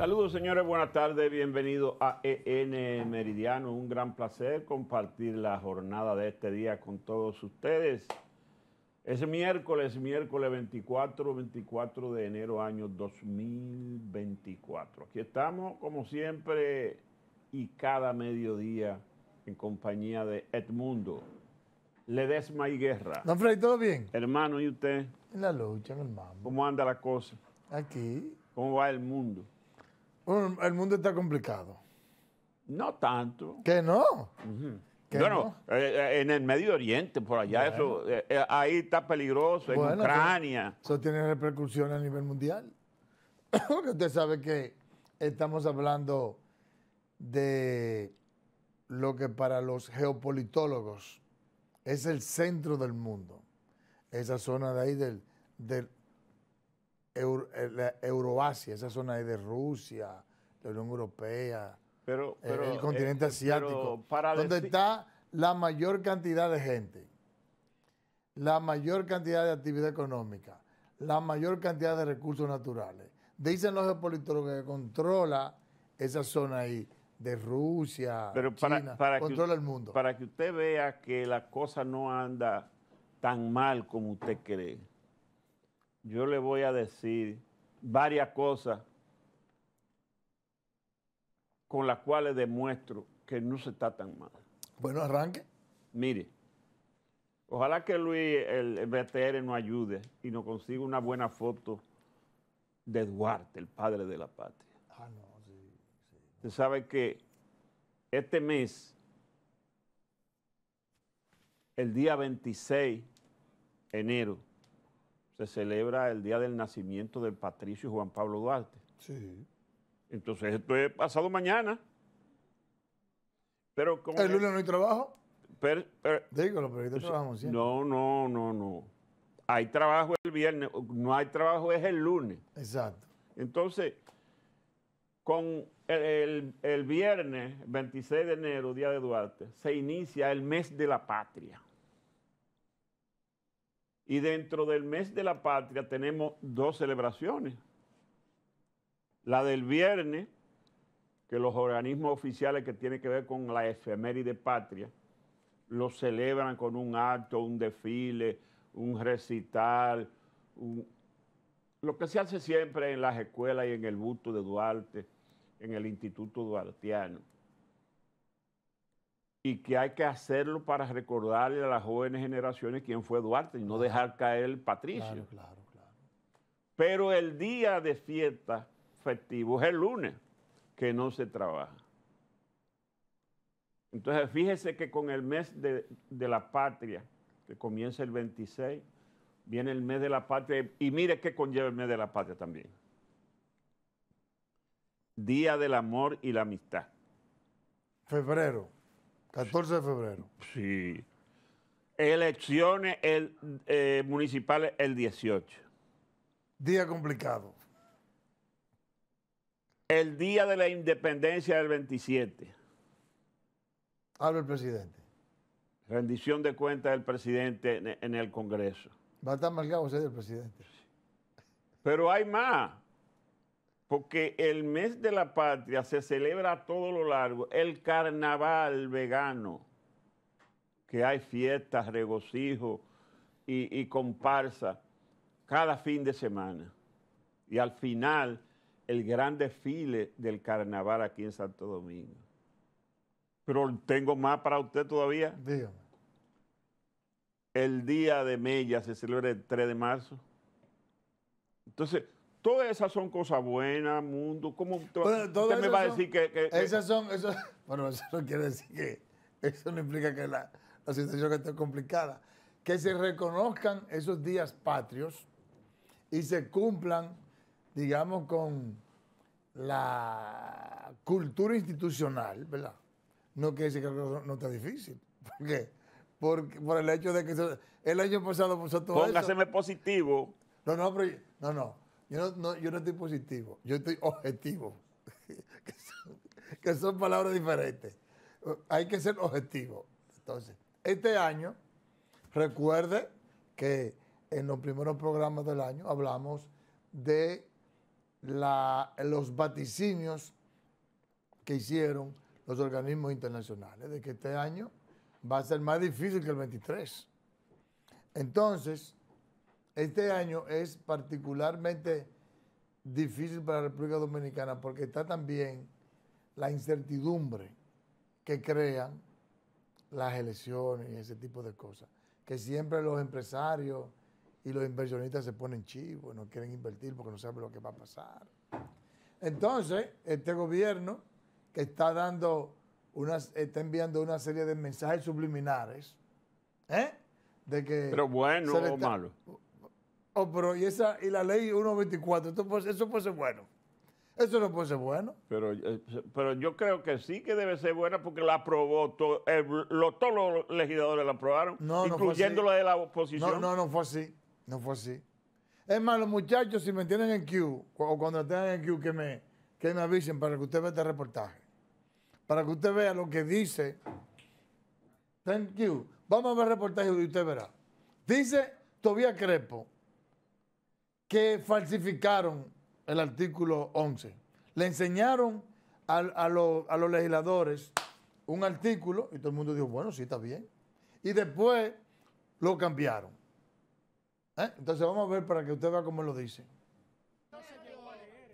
Saludos señores, buenas tardes, bienvenidos a EN Meridiano. Un gran placer compartir la jornada de este día con todos ustedes. Es miércoles, miércoles 24, 24 de enero año 2024. Aquí estamos como siempre y cada mediodía en compañía de Edmundo. Ledesma y Guerra. Don Freddy, ¿todo bien? Hermano, ¿y usted? En la lucha, hermano. ¿Cómo anda la cosa? Aquí. ¿Cómo va el mundo? el mundo está complicado. No tanto. ¿Que no? bueno, eh, eh, en el Medio Oriente, por allá, eso, eh, ahí está peligroso, en Ucrania. Eso, tiene repercusiones a nivel mundial. Porque usted sabe que estamos hablando de lo que para los geopolitólogos es el centro del mundo. Esa zona de ahí del eh, Euroasia, esa zona ahí de Rusia, la Unión Europea, eh, el, eh, continente asiático, donde está la mayor cantidad de gente, la mayor cantidad de actividad económica, la mayor cantidad de recursos naturales. Dicen los geopolíticos que controla esa zona ahí de Rusia, para, China, controla el mundo. Para que usted vea que la cosa no anda tan mal como usted cree yo le voy a decir varias cosas con las cuales demuestro que no se está tan mal. Bueno, arranque. Mire, ojalá que Luis, el, BTR, nos ayude y nos consiga una buena foto de Duarte, el padre de la patria. Ah, no, sí. sí Usted sabe que este mes, el día 26 de enero, se celebra el día del nacimiento del patricio Juan Pablo Duarte. Sí. Entonces esto es pasado mañana. Pero ¿El lunes no hay trabajo? Pero pero pues, No, no, no, no. Hay trabajo el viernes, no hay trabajo es el lunes. Exacto. Entonces, con el viernes 26 de enero, Día de Duarte, se inicia el mes de la patria. Y dentro del mes de la patria tenemos dos celebraciones. La del viernes, que los organismos oficiales que tienen que ver con la efeméride patria, lo celebran con un acto, un desfile, un recital, lo que se hace siempre en las escuelas y en el busto de Duarte, en el Instituto Duarteano y que hay que hacerlo para recordarle a las jóvenes generaciones quién fue Duarte y no dejar caer el patricio. Claro, claro, claro. Pero el día de fiesta festivo es el lunes, que no se trabaja. Entonces, fíjese que con el mes de, de la patria, que comienza el 26, viene el mes de la patria, y mire qué conlleva el mes de la patria también. Día del amor y la amistad. Febrero 14 de febrero. Sí. Elecciones eh, municipales el 18. Día complicado. El día de la independencia del 27. Habla el presidente. Rendición de cuentas del presidente en, el Congreso. Va a estar marcado ese el presidente. Pero hay más porque el mes de la patria se celebra a todo lo largo, el carnaval vegano, que hay fiestas, regocijo y, y comparsa cada fin de semana. Y al final, el gran desfile del carnaval aquí en Santo Domingo. Pero tengo más para usted todavía. Dígame. El Día de Mella se celebra el 3 de marzo. Entonces, Todas esas son cosas buenas, mundo. ¿Cómo usted me va a decir que, Esas son, bueno, eso no quiere decir que, eso no implica que la, situación esté complicada. Que se reconozcan esos días patrios y se cumplan, digamos, con la cultura institucional, ¿verdad? No quiere decir que no, está difícil. ¿Por qué? Por, el hecho de que el año pasado puso todo Póngaseme positivo. No, no, pero, no, no. Yo no, yo no estoy positivo, yo estoy objetivo, que, son, palabras diferentes. Hay que ser objetivo. Entonces, este año, recuerde que en los primeros programas del año hablamos de los vaticinios que hicieron los organismos internacionales, de que este año va a ser más difícil que el 23. Entonces, este año es particularmente difícil para la República Dominicana porque está también la incertidumbre que crean las elecciones y ese tipo de cosas. Que siempre los empresarios y los inversionistas se ponen chivos, no quieren invertir porque no saben lo que va a pasar. Entonces, este gobierno que está dando está enviando una serie de mensajes subliminares, ¿eh? De que. Pero bueno o malo. Oh, pero y, esa, y la ley 124, eso puede ser bueno. Eso no puede ser bueno. Pero, eh, pero yo creo que sí que debe ser buena porque la aprobó, todos los legisladores la aprobaron, incluyendo la de la oposición. No, no, no fue así. No fue así. Es más, los muchachos, si me tienen en Q, o cuando estén en Q, que me, que me avisen para que usted vea este reportaje. Para que usted vea lo que dice. Thank you. Vamos a ver el reportaje y usted verá. Dice Tobias Crepo que falsificaron el artículo 11. Le enseñaron a, los legisladores un artículo y todo el mundo dijo, bueno, sí, está bien. Y después lo cambiaron. ¿Eh? Entonces vamos a ver para que usted vea cómo lo dice.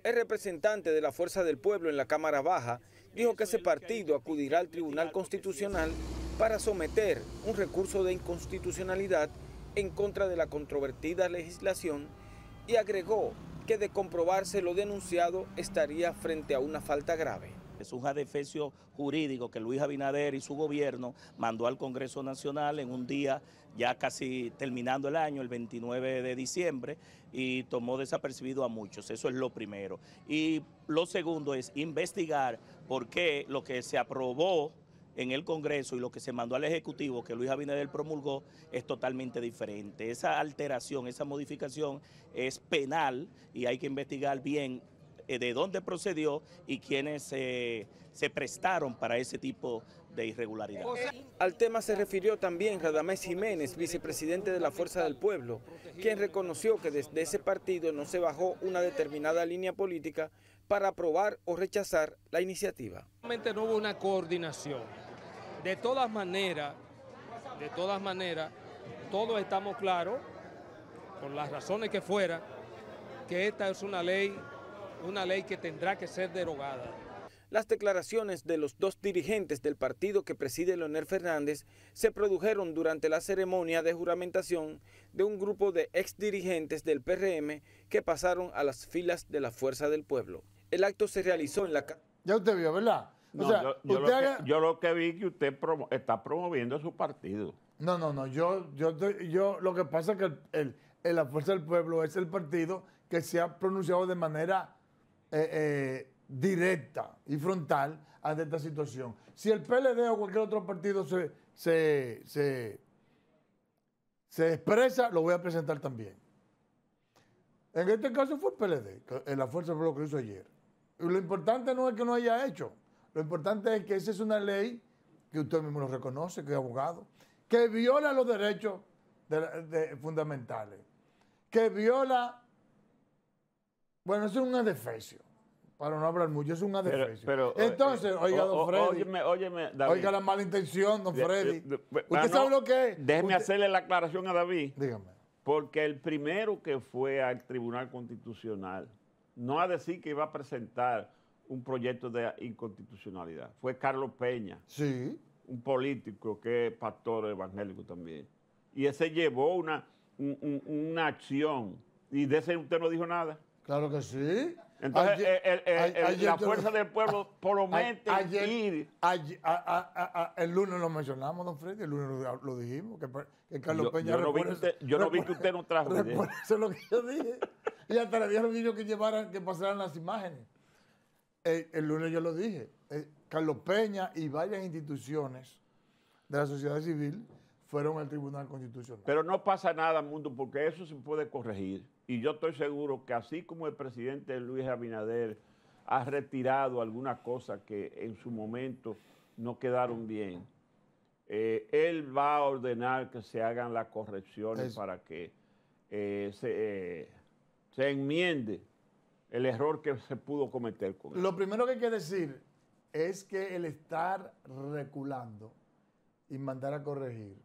El representante de la Fuerza del Pueblo en la Cámara Baja dijo que ese partido acudirá al Tribunal Constitucional para someter un recurso de inconstitucionalidad en contra de la controvertida legislación y agregó que de comprobarse lo denunciado estaría frente a una falta grave. Es un adefesio jurídico que Luis Abinader y su gobierno mandó al Congreso Nacional en un día ya casi terminando el año, el 29 de diciembre, y tomó desapercibido a muchos. Eso es lo primero. Y lo segundo es investigar por qué lo que se aprobó en el Congreso y lo que se mandó al Ejecutivo, que Luis Abinader promulgó, es totalmente diferente. Esa alteración, esa modificación es penal y hay que investigar bien eh, de dónde procedió y quiénes se prestaron para ese tipo de irregularidad. Al tema se refirió también Radamés Jiménez, vicepresidente de la Fuerza del Pueblo, quien reconoció que desde ese partido no se bajó una determinada línea política para aprobar o rechazar la iniciativa. No hubo una coordinación de todas maneras, de todas maneras, todos estamos claros, por las razones que fuera, que esta es una ley, una ley que tendrá que ser derogada. Las declaraciones de los dos dirigentes del partido que preside Leonel Fernández se produjeron durante la ceremonia de juramentación de un grupo de exdirigentes del PRM que pasaron a las filas de la Fuerza del Pueblo. El acto se realizó en la... Ya usted vio, ¿verdad? yo, yo, lo que, que, vi que usted está promoviendo su partido. No, no, no. Yo, yo, yo lo que pasa es que la Fuerza del Pueblo es el partido que se ha pronunciado de manera eh, eh, directa y frontal ante esta situación. Si el PLD o cualquier otro partido se, se expresa, lo voy a presentar también. En este caso fue el PLD, la Fuerza del Pueblo que hizo ayer. Y lo importante no es que no haya hecho. Lo importante es que esa es una ley que usted mismo lo reconoce, que es abogado, que viola los derechos fundamentales, que viola, bueno, eso es un adefesio, para no hablar mucho, es un adefesio. Entonces, eh, oiga, don Freddy, oiga la mala intención, don Freddy. ¿Usted sabe lo que es? Déjeme hacerle la aclaración a David. Dígame. Porque el primero que fue al Tribunal Constitucional, no a decir que iba a presentar un proyecto de inconstitucionalidad. Fue Carlos Peña, sí. un político que es pastor evangélico también. Y ese llevó una, una acción. Y de ese usted no dijo nada. Claro que sí. Entonces, la fuerza del pueblo promete ayer, ir. A, a, el lunes lo mencionamos, don Freddy, el lunes lo, dijimos, que, Carlos yo, Peña... Yo no, vi que, usted, no trajo. Eso es lo que yo dije. y hasta le dijeron que llevaran, que pasaran las imágenes. Eh, el, lunes yo lo dije, eh, Carlos Peña y varias instituciones de la sociedad civil fueron al Tribunal Constitucional. Pero no pasa nada, mundo, porque eso se puede corregir. Y yo estoy seguro que así como el presidente Luis Abinader ha retirado algunas cosas que en su momento no quedaron bien, eh, él va a ordenar que se hagan las correcciones para que se, se enmiende el error que se pudo cometer con Lo primero que hay que decir es que el estar reculando y mandar a corregir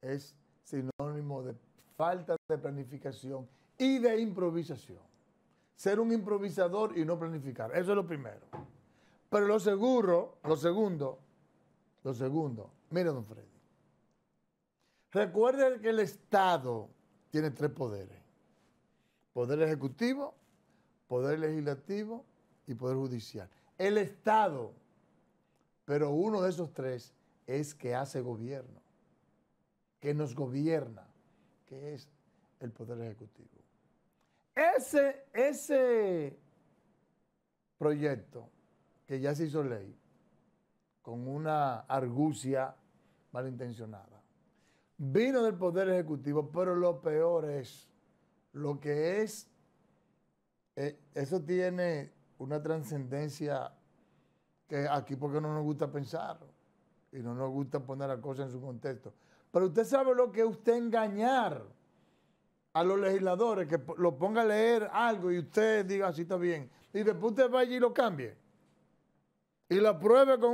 es sinónimo de falta de planificación y de improvisación. Ser un improvisador y no planificar, eso es lo primero. Pero lo seguro, lo segundo, lo segundo, mira don Freddy. recuerde que el Estado tiene tres poderes. Poder ejecutivo, poder legislativo y poder judicial. El Estado, pero uno de esos tres es que hace gobierno, que nos gobierna, que es el poder ejecutivo. Ese, ese proyecto que ya se hizo ley, con una argucia malintencionada, vino del poder ejecutivo, pero lo peor es lo que es eh, eso tiene una trascendencia que aquí porque no nos gusta pensar y no nos gusta poner las cosas en su contexto. Pero usted sabe lo que es usted engañar a los legisladores, que lo ponga a leer algo y usted diga así está bien. Y después usted vaya y lo cambie. Y lo apruebe con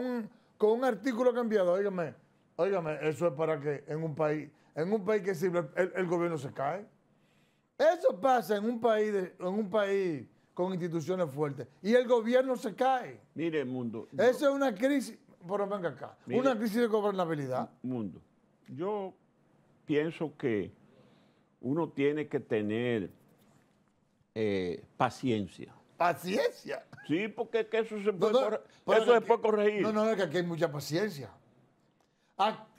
un, artículo cambiado. Óigame, óigame, eso es para que en un país, en un país que sirve, el gobierno se cae. Eso pasa en un país, en un país con instituciones fuertes. Y el gobierno se cae. Mire, mundo. eso es una crisis, por venga acá, una crisis de gobernabilidad. Mundo, yo pienso que uno tiene que tener eh, paciencia. ¿Paciencia? Sí, porque eso se puede, corregir. No, no, es que aquí hay mucha paciencia.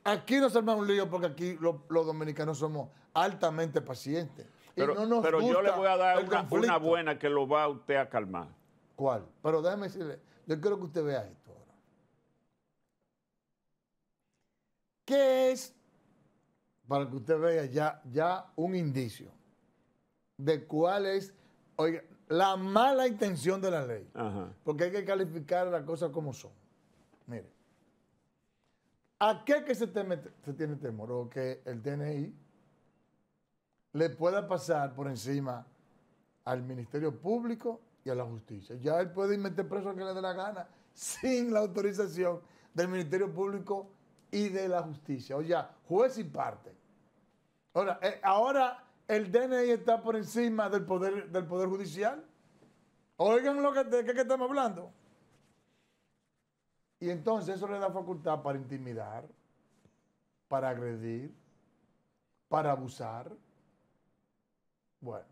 Aquí no se arma un lío porque aquí los dominicanos somos altamente pacientes. Pero, yo le voy a dar una, buena que lo va a usted a calmar. ¿Cuál? Pero déjeme decirle, yo quiero que usted vea esto ahora. ¿Qué es, para que usted vea ya, ya un indicio de cuál es oiga, la mala intención de la ley? Porque hay que calificar las cosas como son. Mire, ¿a qué que se, se tiene temor? O que el DNI le pueda pasar por encima al Ministerio Público y a la justicia. Ya él puede meter preso a que le dé la gana sin la autorización del Ministerio Público y de la justicia. O sea, juez y parte. Ahora, eh, ahora el DNI está por encima del Poder, del poder Judicial. Oigan lo que, estamos hablando. Y entonces eso le da facultad para intimidar, para agredir, para abusar bueno,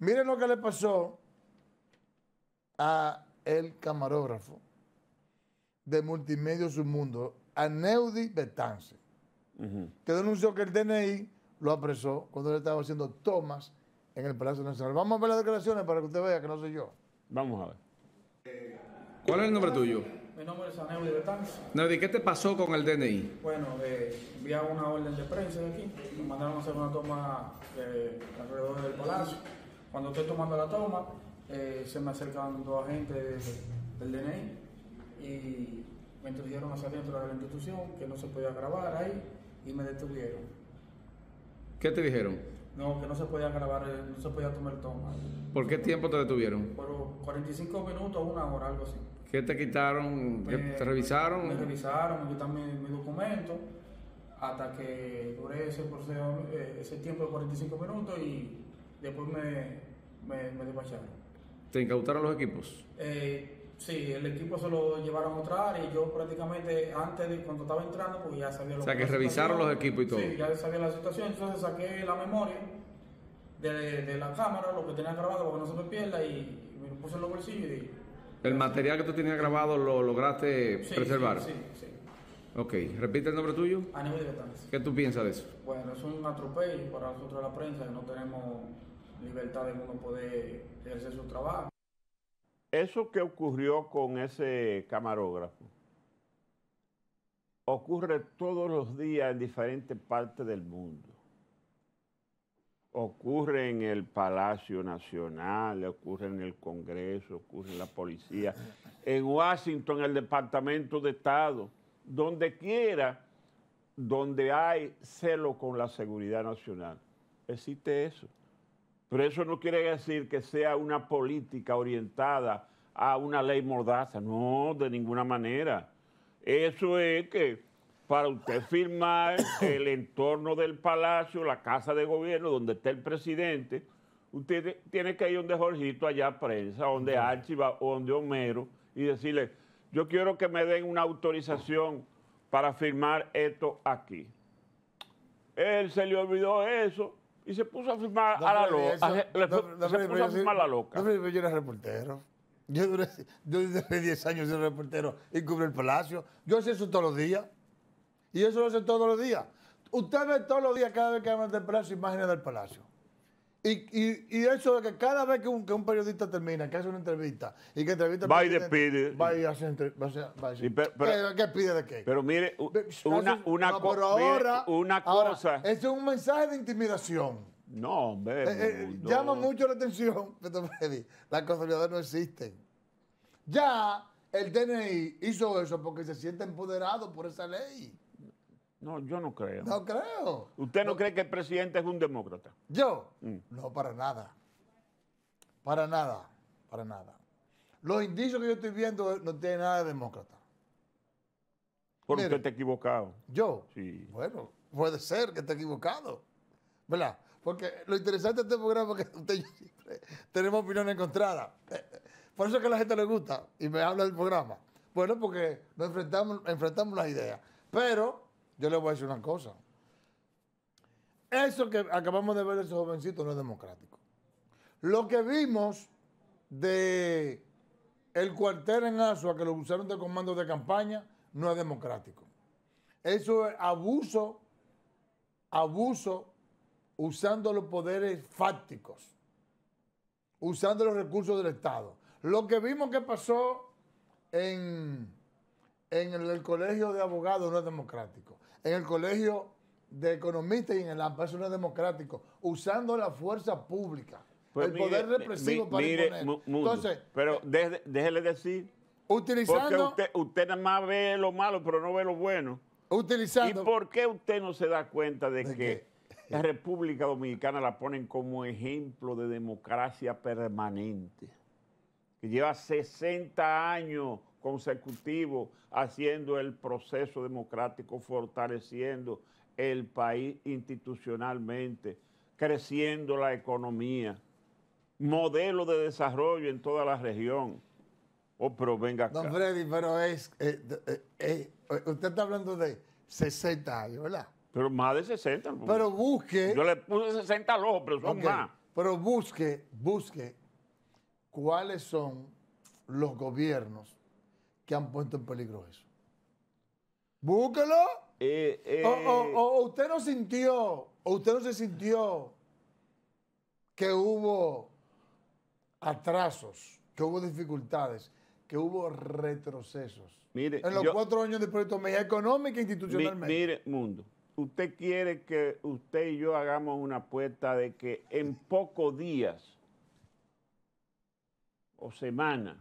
miren lo que le pasó a el camarógrafo de Multimedia Submundo, a Neudi Betance, que denunció que el DNI lo apresó cuando él estaba haciendo tomas en el Palacio Nacional. Vamos a ver las declaraciones para que usted vea que no soy yo. Vamos a ver. ¿Cuál es el nombre tuyo? Mi nombre es de Betanz. Neudi, ¿qué te pasó con el DNI? Bueno, eh, una orden de prensa de aquí. Me mandaron a hacer una toma eh, alrededor del palacio. Cuando estoy tomando la toma, eh, se me acercan dos agentes del DNI y me introdujeron hacia adentro de la institución, que no se podía grabar ahí, y me detuvieron. ¿Qué te dijeron? No, que no se podía grabar, eh, no se podía tomar toma. ¿Por qué tiempo te detuvieron? Por 45 minutos, una hora, algo así. ¿Qué te quitaron? te revisaron? Me revisaron, me quitaron mi documento, hasta que duré ese, proceso, eh, ese tiempo de 45 minutos y después me, me, despacharon. ¿Te incautaron los equipos? Eh, sí, el equipo se lo llevaron a otra área y yo prácticamente antes de cuando estaba entrando, pues ya sabía lo que O sea, que revisaron los equipos y todo. Sí, ya sabía la situación, entonces saqué la memoria de, de la cámara, lo que tenía grabado para que no se me pierda y me lo puse en los bolsillos y dije, ¿El material que tú tenías grabado lo lograste preservar? Sí, sí, sí, Ok, repite el nombre tuyo. Aníbal ¿Qué tú piensas de eso? Bueno, es un atropello para nosotros la prensa, que no tenemos libertad de uno poder ejercer su trabajo. Eso que ocurrió con ese camarógrafo ocurre todos los días en diferentes partes del mundo ocurre en el Palacio Nacional, ocurre en el Congreso, ocurre en la policía, en Washington, en el Departamento de Estado, donde quiera, donde hay celo con la seguridad nacional. Existe eso. Pero eso no quiere decir que sea una política orientada a una ley mordaza, no, de ninguna manera. Eso es que para usted firmar el entorno del palacio, la casa de gobierno, donde está el presidente, usted tiene que ir donde Jorgito, allá a prensa, donde Archiva o donde Homero, y decirle, yo quiero que me den una autorización para firmar esto aquí. Él se le olvidó eso y se puso a firmar a la loca. yo era reportero. Yo duré, 10 años de reportero y cubrí el palacio. Yo hacía eso todos los días. Y eso lo hace todos los días. Usted ve todos los días, cada vez que hablan del palacio, imágenes del palacio. Y, eso de que cada vez que un, periodista termina, que hace una entrevista y que entrevista. Va y despide. Va y hace entrevista. ¿Qué, pide de qué? Pero mire, una, una, una cosa. es un mensaje de intimidación. No, hombre. Eh, eh, llama mucho la atención, Pedro Freddy. Las consolidadas no existen. Ya el DNI hizo eso porque se siente empoderado por esa ley. No, yo no creo. No creo. ¿Usted no, cree que el presidente es un demócrata? Yo. Mm. No, para nada. Para nada. Para nada. Los indicios que yo estoy viendo no tienen nada de demócrata. Porque usted está equivocado. Yo. Sí. Bueno, puede ser que esté equivocado. ¿Verdad? Porque lo interesante de este programa es que usted tenemos opiniones encontradas. Por eso es que a la gente le gusta y me habla del programa. Bueno, porque nos enfrentamos, enfrentamos las ideas. Pero yo le voy a decir una cosa. Eso que acabamos de ver de ese jovencito no es democrático. Lo que vimos de el cuartel en Asua que lo usaron de comando de campaña no es democrático. Eso es abuso, abuso usando los poderes fácticos, usando los recursos del Estado. Lo que vimos que pasó en en el, colegio de abogados no es democrático. En el colegio de economistas y en el AMPA no es democrático. Usando la fuerza pública, pues el poder represivo para imponer. pero déjele, decir. Utilizando. Porque usted, nada más ve lo malo, pero no ve lo bueno. Utilizando. ¿Y por qué usted no se da cuenta de, que la República Dominicana la ponen como ejemplo de democracia permanente? Que lleva 60 años consecutivo, haciendo el proceso democrático, fortaleciendo el país institucionalmente, creciendo la economía, modelo de desarrollo en toda la región. Oh, pero venga acá. Don Freddy, pero es, eh, eh, eh, usted está hablando de 60 años, ¿verdad? Pero más de 60. Pero busque. Yo le puse 60 al pero son más. Pero busque, busque cuáles son los gobiernos que han puesto en peligro eso. Búsquelo. Eh, eh. o, usted no sintió, o usted no se sintió que hubo atrasos, que hubo dificultades, que hubo retrocesos. Mire, en los cuatro años de proyecto media económica e institucionalmente. Mire, mundo, usted quiere que usted y yo hagamos una apuesta de que en pocos días o semanas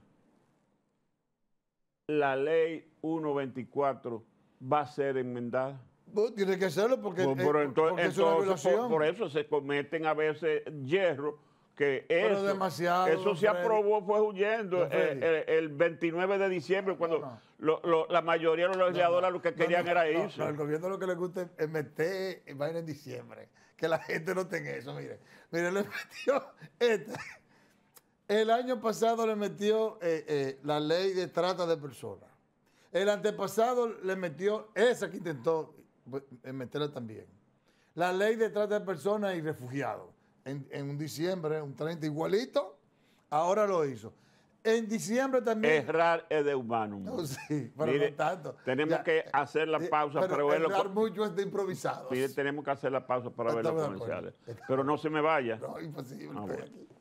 la ley 124 va a ser enmendada? Pues, tiene que serlo porque, pues, por, es una por, por, eso se cometen a veces hierro que eso, demasiado, eso se aprobó fue huyendo eh, eh, el, 29 de diciembre cuando la mayoría de los legisladores lo que querían era eso. al gobierno lo que le gusta es meter, ir en diciembre, que la gente no tenga eso, mire. Mire, le metió esta el año pasado le metió eh, eh, la ley de trata de personas. El antepasado le metió esa que intentó pues, eh, meterla también. La ley de trata de personas y refugiados. En, un diciembre, un 30 igualito, ahora lo hizo. En diciembre también. Errar es de humano. sí, pero tanto. Tenemos que hacer la pausa para verlo. Errar mucho es de improvisado. tenemos que hacer la pausa para ver los comerciales. Pero no se me vaya. No, imposible. Ah, no,